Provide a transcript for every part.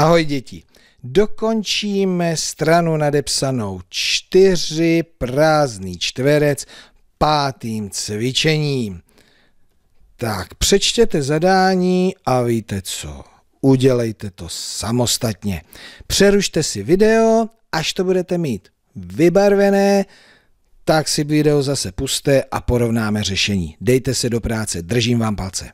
Ahoj děti. Dokončíme stranu nadepsanou čtyři prázdný čtverec pátým cvičením. Tak přečtěte zadání a víte co, udělejte to samostatně. Přerušte si video, až to budete mít vybarvené, tak si video zase puste a porovnáme řešení. Dejte se do práce, držím vám palce.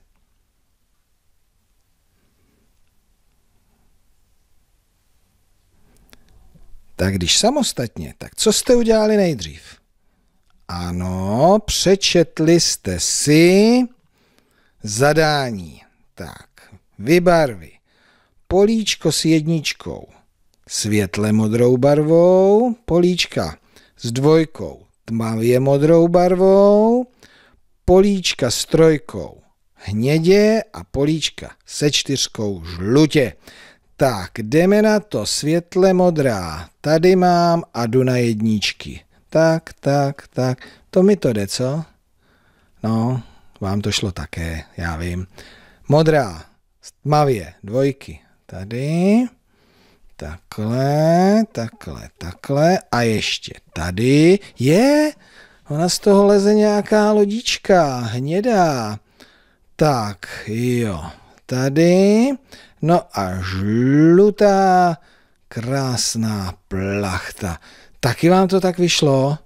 tak když samostatně, tak co jste udělali nejdřív? Ano, přečetli jste si zadání. Tak, vybarvy. Políčko s jedničkou, světle modrou barvou, políčka s dvojkou, tmavě modrou barvou, políčka s trojkou, hnědě a políčka se čtyřkou žlutě. Tak, jdeme na to, světle modrá. Tady mám a jdu na jedničky. Tak, tak, tak. To mi to jde, co? No, vám to šlo také, já vím. Modrá, tmavě, dvojky. Tady, takhle, takhle, takhle a ještě tady. Je, ona z toho leze nějaká lodička, hnědá. Tak, jo tady. No a žlutá krásná plachta. Taky vám to tak vyšlo?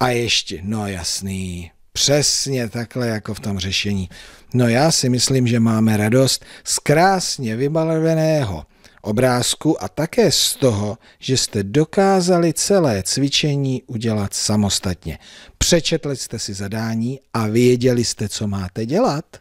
A ještě, no jasný, přesně takhle jako v tom řešení. No já si myslím, že máme radost z krásně vybaleného obrázku a také z toho, že jste dokázali celé cvičení udělat samostatně. Přečetli jste si zadání a věděli jste, co máte dělat.